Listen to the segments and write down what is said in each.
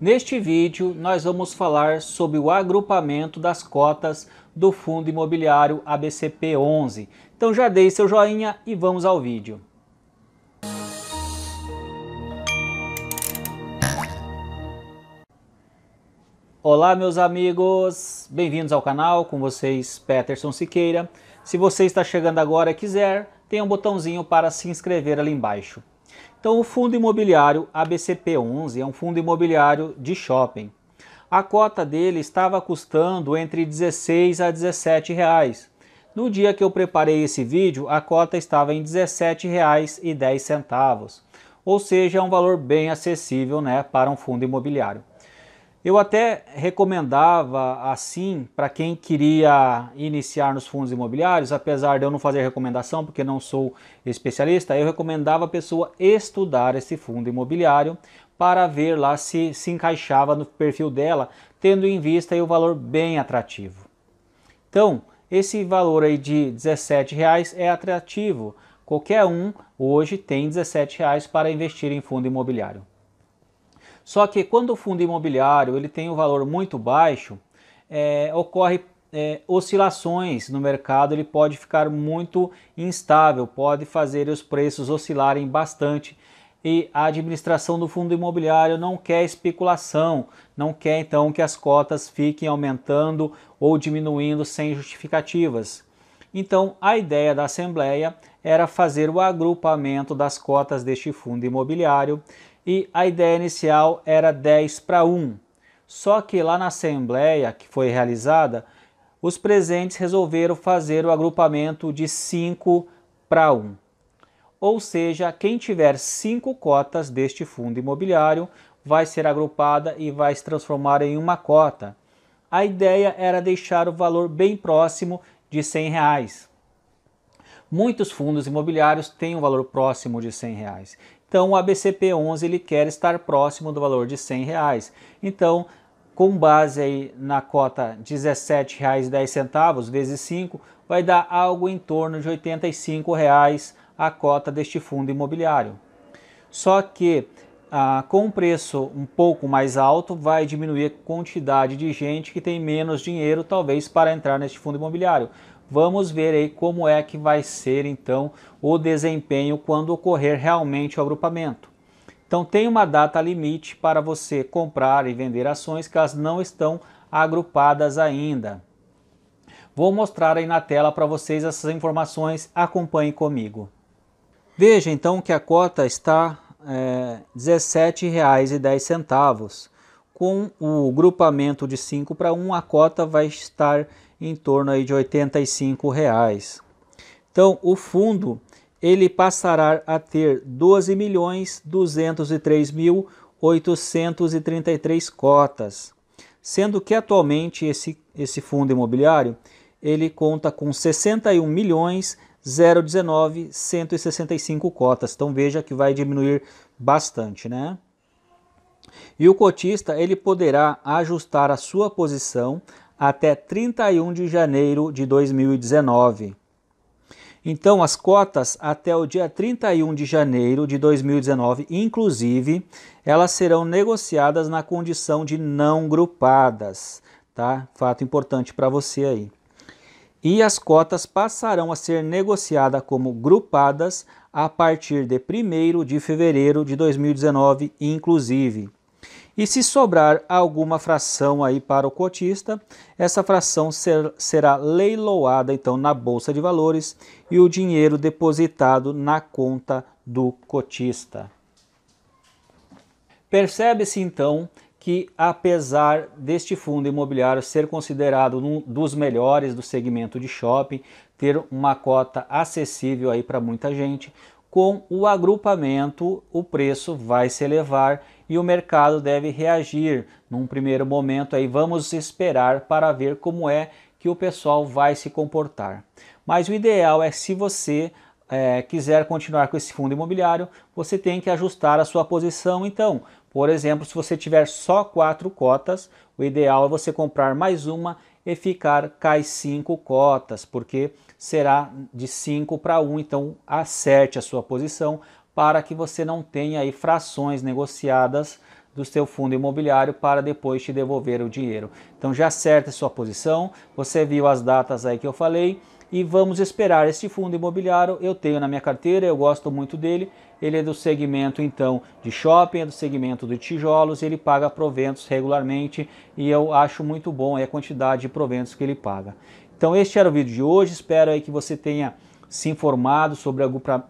Neste vídeo, nós vamos falar sobre o agrupamento das cotas do Fundo Imobiliário ABCP11. Então já dei seu joinha e vamos ao vídeo. Olá meus amigos, bem-vindos ao canal, com vocês Peterson Siqueira. Se você está chegando agora e quiser, tem um botãozinho para se inscrever ali embaixo. Então, o fundo imobiliário ABCP11 é um fundo imobiliário de shopping. A cota dele estava custando entre 16 a 17 reais. No dia que eu preparei esse vídeo, a cota estava em R$ 17,10, ou seja, é um valor bem acessível né, para um fundo imobiliário. Eu até recomendava assim para quem queria iniciar nos fundos imobiliários, apesar de eu não fazer recomendação porque não sou especialista, eu recomendava a pessoa estudar esse fundo imobiliário para ver lá se se encaixava no perfil dela, tendo em vista o valor bem atrativo. Então, esse valor aí de R$17 é atrativo. Qualquer um hoje tem R$17 para investir em fundo imobiliário. Só que quando o fundo imobiliário ele tem um valor muito baixo, é, ocorre é, oscilações no mercado, ele pode ficar muito instável, pode fazer os preços oscilarem bastante. E a administração do fundo imobiliário não quer especulação, não quer então que as cotas fiquem aumentando ou diminuindo sem justificativas. Então, a ideia da Assembleia era fazer o agrupamento das cotas deste fundo imobiliário e a ideia inicial era 10 para 1. Só que lá na assembleia que foi realizada, os presentes resolveram fazer o agrupamento de 5 para 1. Ou seja, quem tiver 5 cotas deste fundo imobiliário vai ser agrupada e vai se transformar em uma cota. A ideia era deixar o valor bem próximo de 100 reais. Muitos fundos imobiliários têm um valor próximo de 100 reais. Então o ABCP11 ele quer estar próximo do valor de R$ reais. Então, com base aí na cota R$ 17,10 vezes 5, vai dar algo em torno de R$ reais a cota deste fundo imobiliário. Só que ah, com um preço um pouco mais alto, vai diminuir a quantidade de gente que tem menos dinheiro, talvez, para entrar neste fundo imobiliário. Vamos ver aí como é que vai ser então o desempenho quando ocorrer realmente o agrupamento. Então tem uma data limite para você comprar e vender ações que elas não estão agrupadas ainda. Vou mostrar aí na tela para vocês essas informações, acompanhe comigo. Veja então que a cota está é, R$ 17,10. Com o agrupamento de 5 para 1, a cota vai estar em torno aí de R$ 85,00. Reais. Então, o fundo ele passará a ter 12.203.833 milhões mil cotas, sendo que atualmente esse, esse fundo imobiliário ele conta com 61 milhões cotas. Então veja que vai diminuir bastante, né? E o cotista ele poderá ajustar a sua posição até 31 de janeiro de 2019. Então, as cotas até o dia 31 de janeiro de 2019, inclusive, elas serão negociadas na condição de não grupadas, tá? Fato importante para você aí. E as cotas passarão a ser negociadas como grupadas a partir de 1 de fevereiro de 2019, inclusive. E se sobrar alguma fração aí para o cotista, essa fração ser, será leiloada então na bolsa de valores e o dinheiro depositado na conta do cotista. Percebe-se então que apesar deste fundo imobiliário ser considerado um dos melhores do segmento de shopping, ter uma cota acessível aí para muita gente, com o agrupamento, o preço vai se elevar e o mercado deve reagir. Num primeiro momento aí vamos esperar para ver como é que o pessoal vai se comportar. Mas o ideal é se você é, quiser continuar com esse fundo imobiliário, você tem que ajustar a sua posição. Então, por exemplo, se você tiver só quatro cotas, o ideal é você comprar mais uma e ficar cai 5 cotas, porque será de 5 para 1, então acerte a sua posição para que você não tenha aí frações negociadas do seu fundo imobiliário para depois te devolver o dinheiro. Então já acerta a sua posição, você viu as datas aí que eu falei, e vamos esperar esse fundo imobiliário. Eu tenho na minha carteira, eu gosto muito dele. Ele é do segmento então de shopping, é do segmento de tijolos, ele paga proventos regularmente e eu acho muito bom a quantidade de proventos que ele paga. Então este era o vídeo de hoje, espero aí que você tenha se informado sobre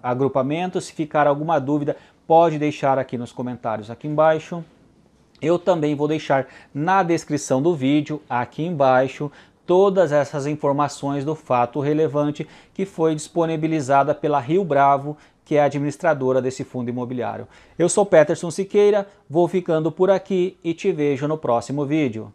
agrupamento. Se ficar alguma dúvida, pode deixar aqui nos comentários aqui embaixo. Eu também vou deixar na descrição do vídeo, aqui embaixo, todas essas informações do fato relevante que foi disponibilizada pela Rio Bravo, que é a administradora desse fundo imobiliário. Eu sou Peterson Siqueira, vou ficando por aqui e te vejo no próximo vídeo.